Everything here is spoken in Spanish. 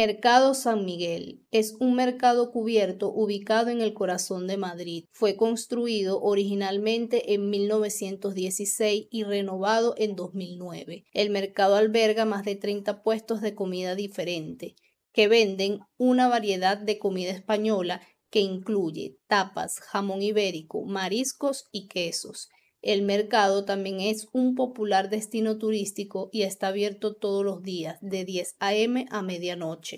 Mercado San Miguel es un mercado cubierto ubicado en el corazón de Madrid. Fue construido originalmente en 1916 y renovado en 2009. El mercado alberga más de 30 puestos de comida diferente que venden una variedad de comida española que incluye tapas, jamón ibérico, mariscos y quesos. El mercado también es un popular destino turístico y está abierto todos los días, de 10 a.m. a medianoche.